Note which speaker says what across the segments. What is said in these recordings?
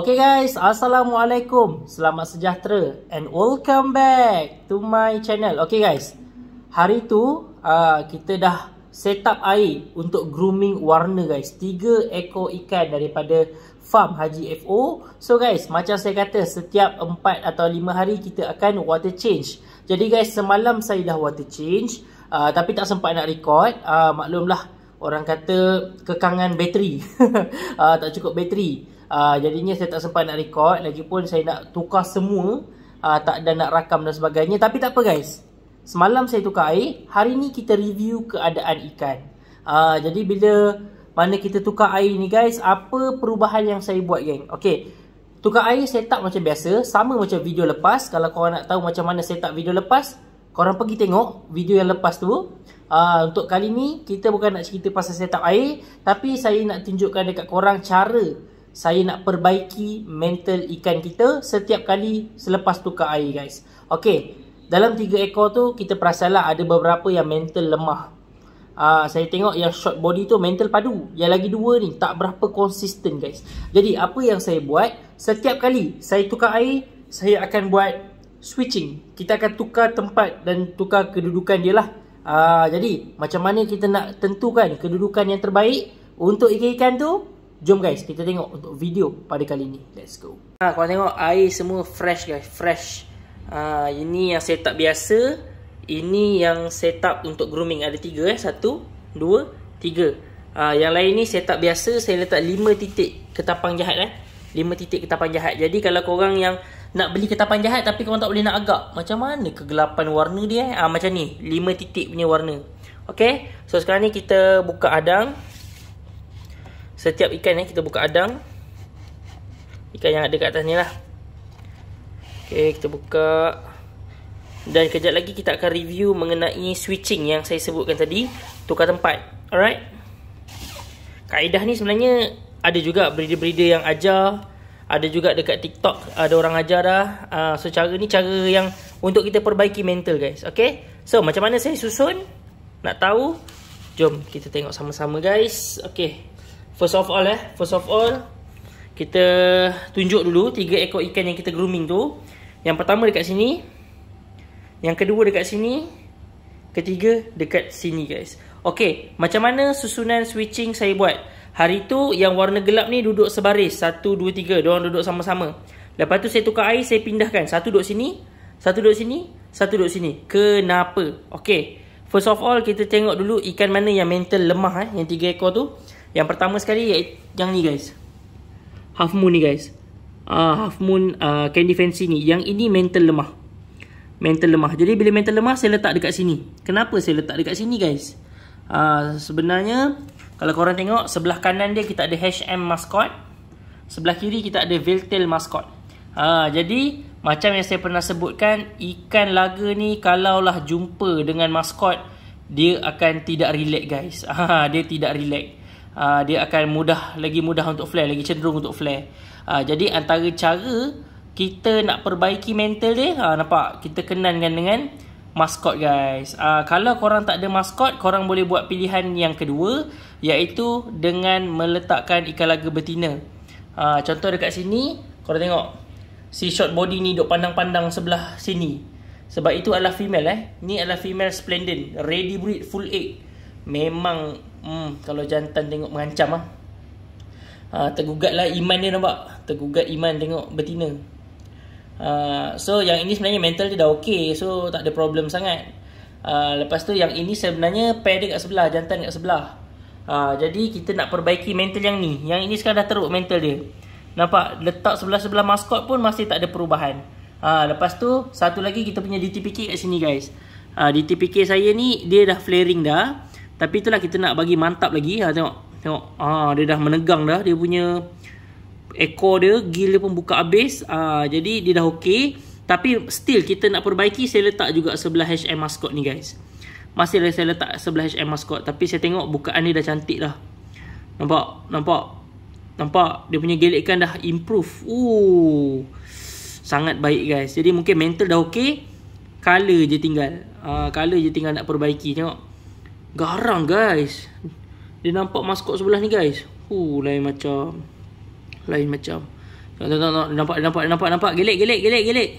Speaker 1: Okay guys, Assalamualaikum Selamat sejahtera And welcome back to my channel Okay guys Hari tu uh, kita dah set up air Untuk grooming warna guys Tiga ekor ikan daripada farm Haji FO So guys, macam saya kata Setiap empat atau lima hari kita akan water change Jadi guys, semalam saya dah water change uh, Tapi tak sempat nak record uh, Maklumlah, orang kata kekangan bateri uh, tak cukup bateri uh, jadinya saya tak sempat nak record lagipun saya nak tukar semua uh, tak ada nak rakam dan sebagainya tapi tak apa guys semalam saya tukar air hari ni kita review keadaan ikan uh, jadi bila mana kita tukar air ni guys apa perubahan yang saya buat geng okey tukar air setup macam biasa sama macam video lepas kalau kau nak tahu macam mana setup video lepas kau orang pergi tengok video yang lepas tu Uh, untuk kali ni kita bukan nak cerita pasal setup air tapi saya nak tunjukkan dekat korang cara saya nak perbaiki mental ikan kita setiap kali selepas tukar air guys. Okey, dalam tiga ekor tu kita perasalah ada beberapa yang mental lemah. Uh, saya tengok yang short body tu mental padu. Yang lagi dua ni tak berapa konsisten guys. Jadi apa yang saya buat? Setiap kali saya tukar air, saya akan buat switching. Kita akan tukar tempat dan tukar kedudukan dia lah. Aa, ah, jadi macam mana kita nak tentukan kedudukan yang terbaik untuk ikan-ikan tu? Jom guys, kita tengok untuk video pada kali ni. Let's go. Ha, korang tengok air semua fresh guys, fresh. Ha, ini yang setup biasa. Ini yang setup untuk grooming. Ada tiga eh. Satu, dua, tiga. Ha, yang lain ni setup biasa. Saya letak lima titik ketapang jahat eh. Lima titik ketapang jahat. Jadi kalau korang yang nak beli ketapang jahat tapi korang tak boleh nak agak. Macam mana kegelapan warna dia eh? Ah, macam ni. 5 titik punya warna. Okay. So sekarang ni kita buka adang. Setiap ikan ni eh, kita buka adang. Ikan yang ada kat atas ni lah. Okay. Kita buka. Dan kejap lagi kita akan review mengenai switching yang saya sebutkan tadi. Tukar tempat. Alright. Kaedah ni sebenarnya ada juga breeder-breeder yang ajar. Ada juga dekat TikTok ada orang ajar dah. Uh, so cara ni cara yang untuk kita perbaiki mental guys. Okay. So macam mana saya susun? Nak tahu? Jom kita tengok sama-sama guys. Okay. First of all eh. First of all. Kita tunjuk dulu tiga ekor ikan yang kita grooming tu. Yang pertama dekat sini. Yang kedua dekat sini. Ketiga dekat sini guys. Okay. Macam mana susunan switching saya buat? Hari tu yang warna gelap ni duduk sebaris. Satu, dua, tiga. Diorang duduk sama-sama. Lepas tu saya tukar air, saya pindahkan. Satu duduk sini. Satu duduk sini. Satu duduk sini. Kenapa? Okay. First of all, kita tengok dulu ikan mana yang mental lemah. Eh? Yang tiga ekor tu. Yang pertama sekali, eh, yang ni guys. Half moon ni guys. Uh, half moon uh, candy fancy ni. Yang ini mental lemah. Mental lemah. Jadi bila mental lemah, saya letak dekat sini. Kenapa saya letak dekat sini guys? Uh, sebenarnya... Kalau korang tengok sebelah kanan dia kita ada HM mascot Sebelah kiri kita ada Viltail mascot ha, Jadi macam yang saya pernah sebutkan Ikan laga ni kalaulah jumpa dengan mascot Dia akan tidak relax guys ha, Dia tidak relax ha, Dia akan mudah lagi mudah untuk flare Lagi cenderung untuk flare ha, Jadi antara cara kita nak perbaiki mental dia ha, Nampak kita kenangan dengan, dengan maskot guys. Uh, kalau korang tak ada maskot, korang boleh buat pilihan yang kedua iaitu dengan meletakkan ikan laga betina. Uh, contoh dekat sini, korang tengok si short body ni duk pandang-pandang sebelah sini. Sebab itu adalah female eh. Ni adalah female splendid, ready breed full egg. Memang hmm kalau jantan tengok mengancam ah. Ha, ah, tergugatlah iman dia nampak Tergugat iman tengok betina Ah, so yang ini sebenarnya mental dia dah okey so tak ada problem sangat uh, lepas tu yang ini sebenarnya pair dia kat sebelah jantan kat sebelah uh, jadi kita nak perbaiki mental yang ni yang ini sekarang dah teruk mental dia nampak letak sebelah-sebelah maskot pun masih tak ada perubahan uh, lepas tu satu lagi kita punya DTPK kat sini guys uh, DTPK saya ni dia dah flaring dah tapi itulah kita nak bagi mantap lagi ha, tengok tengok ah dia dah menegang dah dia punya ekor dia gila pun buka habis uh, jadi dia dah okey tapi still kita nak perbaiki saya letak juga sebelah HM mascot ni guys masih saya letak sebelah HM mascot tapi saya tengok bukaan ni dah cantik dah nampak nampak nampak dia punya gelikan dah improve uh sangat baik guys jadi mungkin mental dah okey color je tinggal uh, color je tinggal nak perbaiki tengok garang guys dia nampak mascot sebelah ni guys uh lain macam lain macam. Tengok tengok tengok nampak nampak nampak nampak gelik gelik gelik gelik.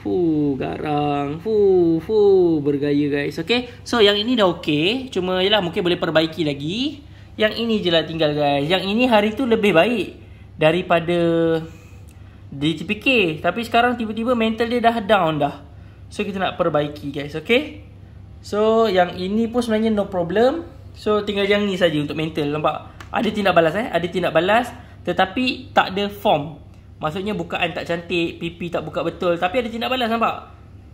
Speaker 1: Fu garang. Fu fu bergaya guys. okay, So yang ini dah okay, cuma jelah mungkin boleh perbaiki lagi. Yang ini je jelah tinggal guys. Yang ini hari tu lebih baik daripada DTPK. Tapi sekarang tiba-tiba mental dia dah down dah. So kita nak perbaiki guys, okay, So yang ini pun sebenarnya no problem. So tinggal yang ni saja untuk mental nampak. Ada tindak balas eh Ada tindak balas Tetapi tak ada form Maksudnya bukaan tak cantik Pipi tak buka betul Tapi ada tindak balas nampak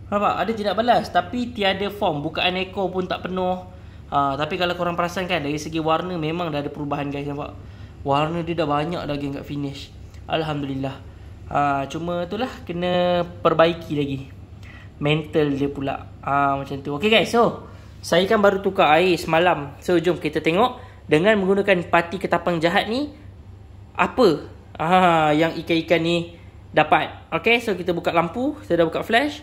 Speaker 1: Nampak? Ada tindak balas Tapi tiada form Bukaan ekor pun tak penuh ha, Tapi kalau korang perasan kan Dari segi warna memang dah ada perubahan guys nampak Warna dia dah banyak lagi yang kat finish Alhamdulillah ha, Cuma itulah Kena perbaiki lagi Mental dia pula ha, Macam tu Okay guys so Saya kan baru tukar air semalam So jom kita tengok dengan menggunakan pati ketapang jahat ni apa ah yang ikan-ikan ni dapat okey so kita buka lampu saya dah buka flash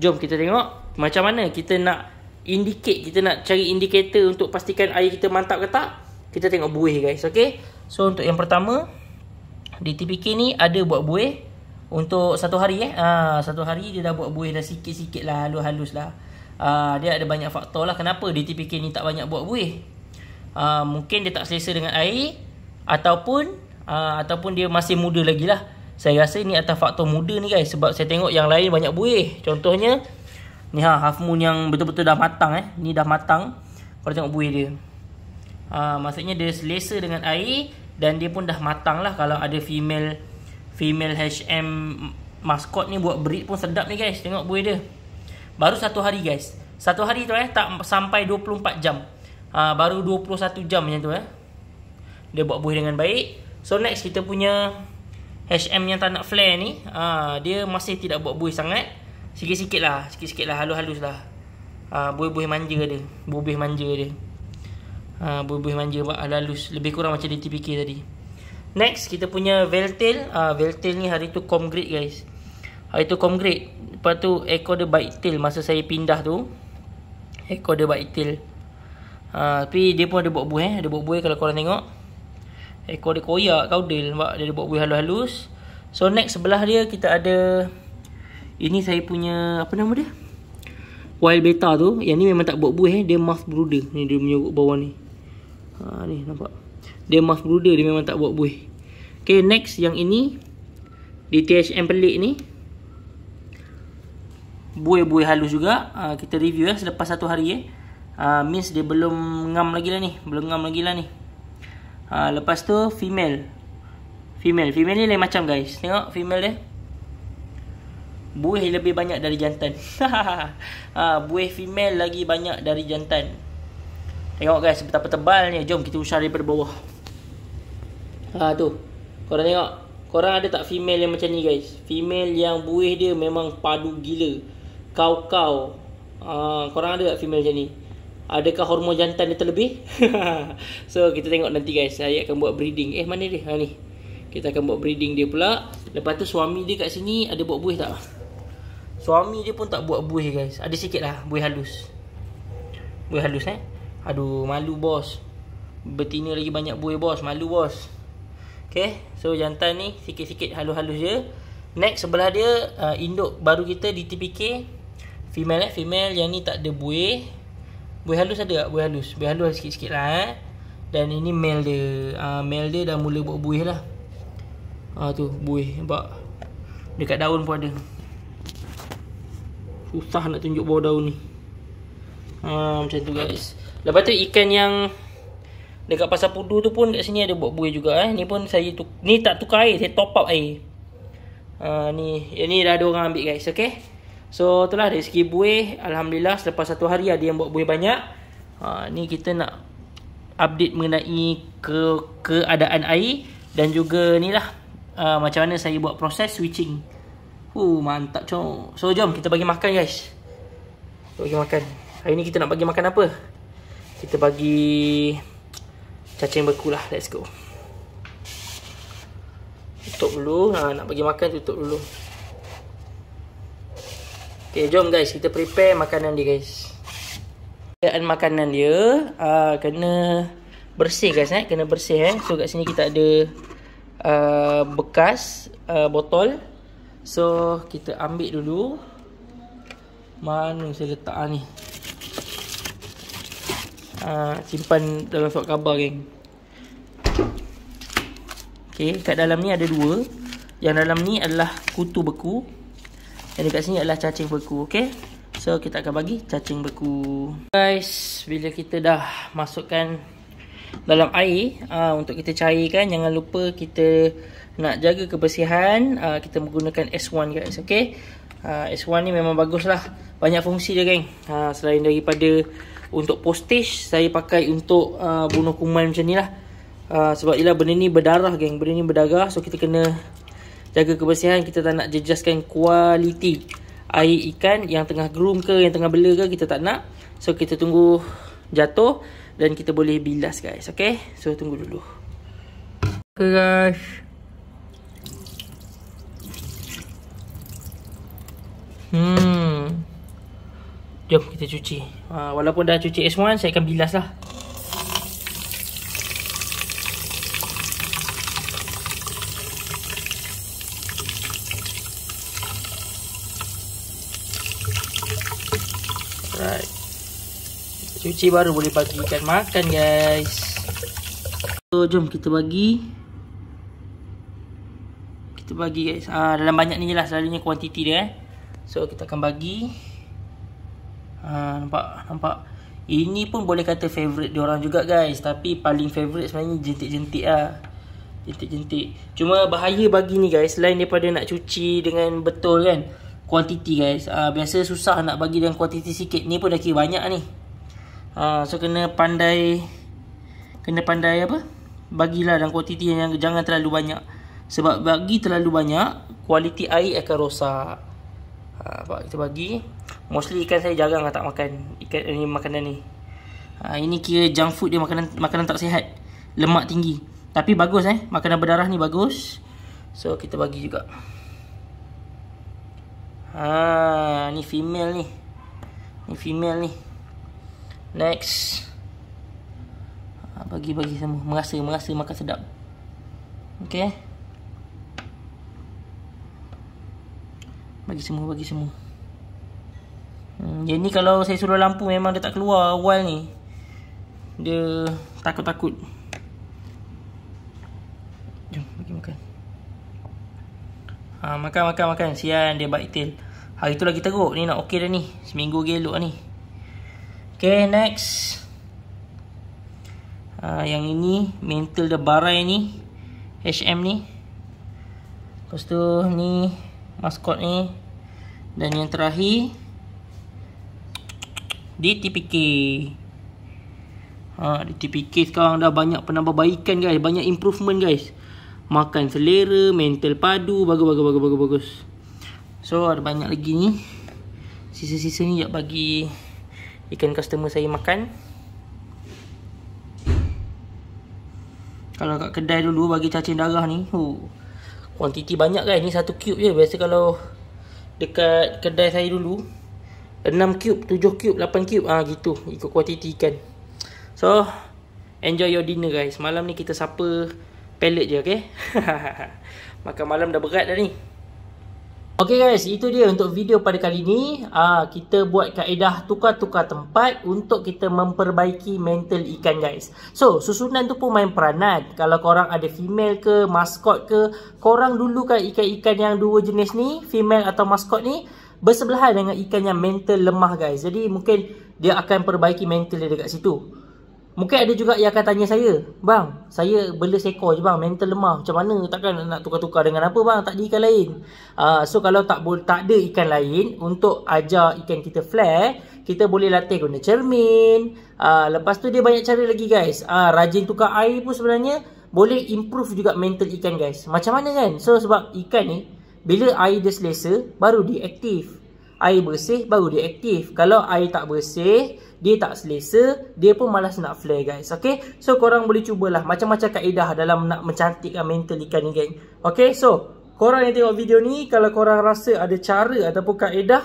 Speaker 1: jom kita tengok macam mana kita nak indicate kita nak cari indikator untuk pastikan air kita mantap ke tak kita tengok buih guys okey so untuk yang pertama di TPK ni ada buat buih untuk satu hari eh ah satu hari dia dah buat buih dah sikit-sikit lah halus-halus lah Uh, dia ada banyak faktor lah Kenapa di DTPK ni tak banyak buat buih Ah, mungkin dia tak selesa dengan air ataupun uh, ataupun dia masih muda lagi lah saya rasa ni atas faktor muda ni guys sebab saya tengok yang lain banyak buih contohnya ni ha half moon yang betul-betul dah matang eh ni dah matang kalau tengok buih dia uh, maksudnya dia selesa dengan air dan dia pun dah matang lah kalau ada female female HM mascot ni buat breed pun sedap ni guys tengok buih dia baru satu hari guys satu hari tu eh tak sampai 24 jam uh, baru 21 jam macam tu eh. Dia buat buih dengan baik. So next kita punya HM yang tak nak flare ni, uh, dia masih tidak buat buih sangat. Sikit-sikit lah, sikit-sikit lah, halus-halus lah. Uh, buih-buih manja dia, buih-buih manja dia. Uh, buih-buih manja buat halus, lebih kurang macam DTPK tadi. Next, kita punya Veltail. Uh, Veltail ni hari tu Comgrade guys. Hari tu Comgrade. Lepas tu, ekor dia bite tail masa saya pindah tu. Ekor dia bite tail. Ha, tapi dia pun ada buat buih. Ada eh. buat buih kalau korang tengok. Ekor eh, dia koyak kaudil. Nampak? Dia ada buat buih halus-halus. So next sebelah dia kita ada. Ini saya punya. Apa nama dia? Wild beta tu. Yang ni memang tak buat buih. Eh. Dia mouth brooder. Ni dia punya bawah ni. Ha, ni nampak. Dia mouth brooder. Dia memang tak buat buih. Okay next yang ini. DTHM pelik ni. Buih-buih halus juga. Ah, kita review ya. Selepas satu hari ya uh, Means dia belum ngam lagi lah ni Belum ngam lagi lah ni uh, Lepas tu female Female female ni lain macam guys Tengok female dia Buih lebih banyak dari jantan uh, Buih female lagi banyak dari jantan Tengok guys betapa tebal ni Jom kita usah daripada bawah Ha, tu Korang tengok Korang ada tak female yang macam ni guys Female yang buih dia memang padu gila Kau-kau ha, Korang ada tak female macam ni Adakah hormon jantan dia terlebih? so kita tengok nanti guys. Saya akan buat breeding. Eh mana dia? Ha ni. Kita akan buat breeding dia pula. Lepas tu suami dia kat sini ada buat buih tak? Suami dia pun tak buat buih guys. Ada sikit lah buih halus. Buih halus eh. Aduh malu bos. Betina lagi banyak buih bos. Malu bos. Okay. So jantan ni sikit-sikit halus-halus je. Next sebelah dia uh, induk baru kita di TPK. Female eh. Female yang ni tak ada buih. Buih. Buih halus ada tak buih halus? Buih halus sikit-sikit lah eh. Dan ini mel dia. Uh, mel dia dah mula buat buih lah. Ah tu buih. Nampak? Dekat daun pun ada. Susah nak tunjuk bawah daun ni. Uh, macam tu guys. Lepas tu ikan yang dekat pasar pudu tu pun kat sini ada buat buih juga eh. Ni pun saya tu ni tak tukar air. Saya top up air. Uh, ni, ini dah ada orang ambil guys. Okay. So itulah dari segi buih Alhamdulillah selepas satu hari ada yang buat buih banyak ha, Ni kita nak update mengenai ke keadaan air Dan juga ni lah uh, ha, macam mana saya buat proses switching Huh mantap cok So jom kita bagi makan guys Kita bagi makan Hari ni kita nak bagi makan apa? Kita bagi cacing beku lah let's go Tutup dulu ha, nak bagi makan tutup dulu Okay, jom guys. Kita prepare makanan dia guys. Keadaan makanan dia. Uh, kena bersih guys eh. Kena bersih eh. So kat sini kita ada uh, bekas uh, botol. So kita ambil dulu. Mana saya letak ah, ni. Uh, simpan dalam suat kabar geng. Okay kat dalam ni ada dua. Yang dalam ni adalah Kutu beku. Yang dekat sini adalah cacing beku okay? So kita akan bagi cacing beku Guys bila kita dah Masukkan dalam air uh, Untuk kita cairkan Jangan lupa kita nak jaga Kebersihan uh, kita menggunakan S1 guys okay? uh, ah, S1 ni memang Bagus lah banyak fungsi dia geng uh, Selain daripada Untuk postage saya pakai untuk uh, Bunuh kuman macam ni lah uh, Sebab ialah benda ni berdarah geng Benda ni berdarah so kita kena jaga kebersihan kita tak nak jejaskan kualiti air ikan yang tengah groom ke yang tengah bela ke kita tak nak so kita tunggu jatuh dan kita boleh bilas guys okay? so tunggu dulu guys hmm jom kita cuci uh, walaupun dah cuci S1 saya akan bilas lah cuci baru boleh bagi ikan makan guys so jom kita bagi kita bagi guys ha, dalam banyak ni lah selalunya kuantiti dia eh. so kita akan bagi ha, nampak nampak ini pun boleh kata favourite orang juga guys tapi paling favourite sebenarnya jentik-jentik ah. jentik-jentik cuma bahaya bagi ni guys selain daripada nak cuci dengan betul kan kuantiti guys Ah biasa susah nak bagi dengan kuantiti sikit ni pun dah kira banyak ni uh, So kena pandai Kena pandai apa Bagilah dalam kuantiti yang jangan terlalu banyak Sebab bagi terlalu banyak Kualiti air akan rosak ah, Sebab uh, kita bagi Mostly ikan saya jarang lah tak makan Ikan ini eh, makanan ni uh, Ini kira junk food dia makanan makanan tak sihat Lemak tinggi Tapi bagus eh Makanan berdarah ni bagus So kita bagi juga Ah, ni female ni. Ni female ni. Next ah, Bagi-bagi semua, Merasa-merasa makan sedap Okay Bagi semua Bagi semua hmm, Yang ni kalau saya suruh lampu Memang dia tak keluar awal ni Dia takut-takut Jom bagi makan Ha, makan, makan, makan. Sian dia baik til. Hari tu lagi teruk ni nak okey dah ni. Seminggu gelok ni. Okay, next. Uh, yang ini, mental dia barai ni. HM ni. Lepas tu, ni maskot ni. Dan yang terakhir, DTPK. Ha, DTPK sekarang dah banyak penambahbaikan guys. Banyak improvement guys. Makan selera, mental padu. Bagus, bagus, bagus, bagus. So, ada banyak lagi ni. Sisa-sisa ni nak bagi ikan customer saya makan Kalau kat kedai dulu bagi cacing darah ni huh, oh. Kuantiti banyak kan Ni satu cube je Biasa kalau Dekat kedai saya dulu 6 cube, 7 cube, 8 cube ah ha, gitu ikut kuantiti ikan So Enjoy your dinner guys Malam ni kita supper Pallet je okay Makan malam dah berat dah ni Ok guys, itu dia untuk video pada kali ini uh, Kita buat kaedah tukar-tukar tempat Untuk kita memperbaiki mental ikan guys So, susunan tu pun main peranan Kalau korang ada female ke, maskot ke Korang dulukan ikan-ikan yang dua jenis ni Female atau maskot ni Bersebelahan dengan ikan yang mental lemah guys Jadi mungkin dia akan perbaiki mental dia dekat situ Mungkin ada juga yang akan tanya saya, bang, saya bela seekor je bang, mental lemah, macam mana takkan nak tukar-tukar dengan apa bang, tak ada ikan lain. Uh, so kalau tak tak ada ikan lain, untuk ajar ikan kita flare, kita boleh latih guna cermin. Uh, lepas tu dia banyak cara lagi guys, uh, rajin tukar air pun sebenarnya boleh improve juga mental ikan guys. Macam mana kan? So sebab ikan ni, bila air dia selesa, baru dia aktif air bersih baru dia aktif. Kalau air tak bersih, dia tak selesa, dia pun malas nak flare guys. Okay, so korang boleh cubalah macam-macam kaedah dalam nak mencantikkan mental ikan ni gang. Okay, so korang yang tengok video ni, kalau korang rasa ada cara ataupun kaedah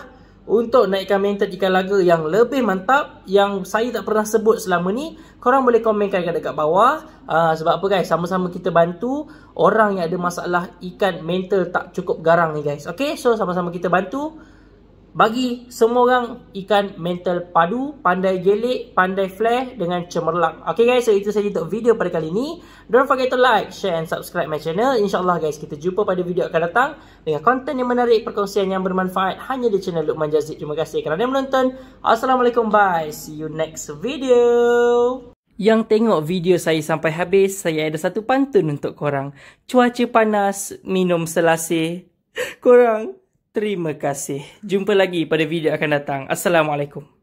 Speaker 1: untuk naikkan mental ikan laga yang lebih mantap yang saya tak pernah sebut selama ni korang boleh komenkan dekat bawah uh, sebab apa guys sama-sama kita bantu orang yang ada masalah ikan mental tak cukup garang ni guys Okay, so sama-sama kita bantu bagi semua orang ikan mental padu, pandai gelik, pandai flash dengan cemerlang. Okay guys, so itu sahaja untuk video pada kali ini. Don't forget to like, share and subscribe my channel. InsyaAllah guys, kita jumpa pada video akan datang dengan konten yang menarik, perkongsian yang bermanfaat hanya di channel Luqman Jazid. Terima kasih kerana menonton. Assalamualaikum, bye. See you next video. Yang tengok video saya sampai habis, saya ada satu pantun untuk korang. Cuaca panas, minum selasih. Korang. Terima kasih. Jumpa lagi pada video akan datang. Assalamualaikum.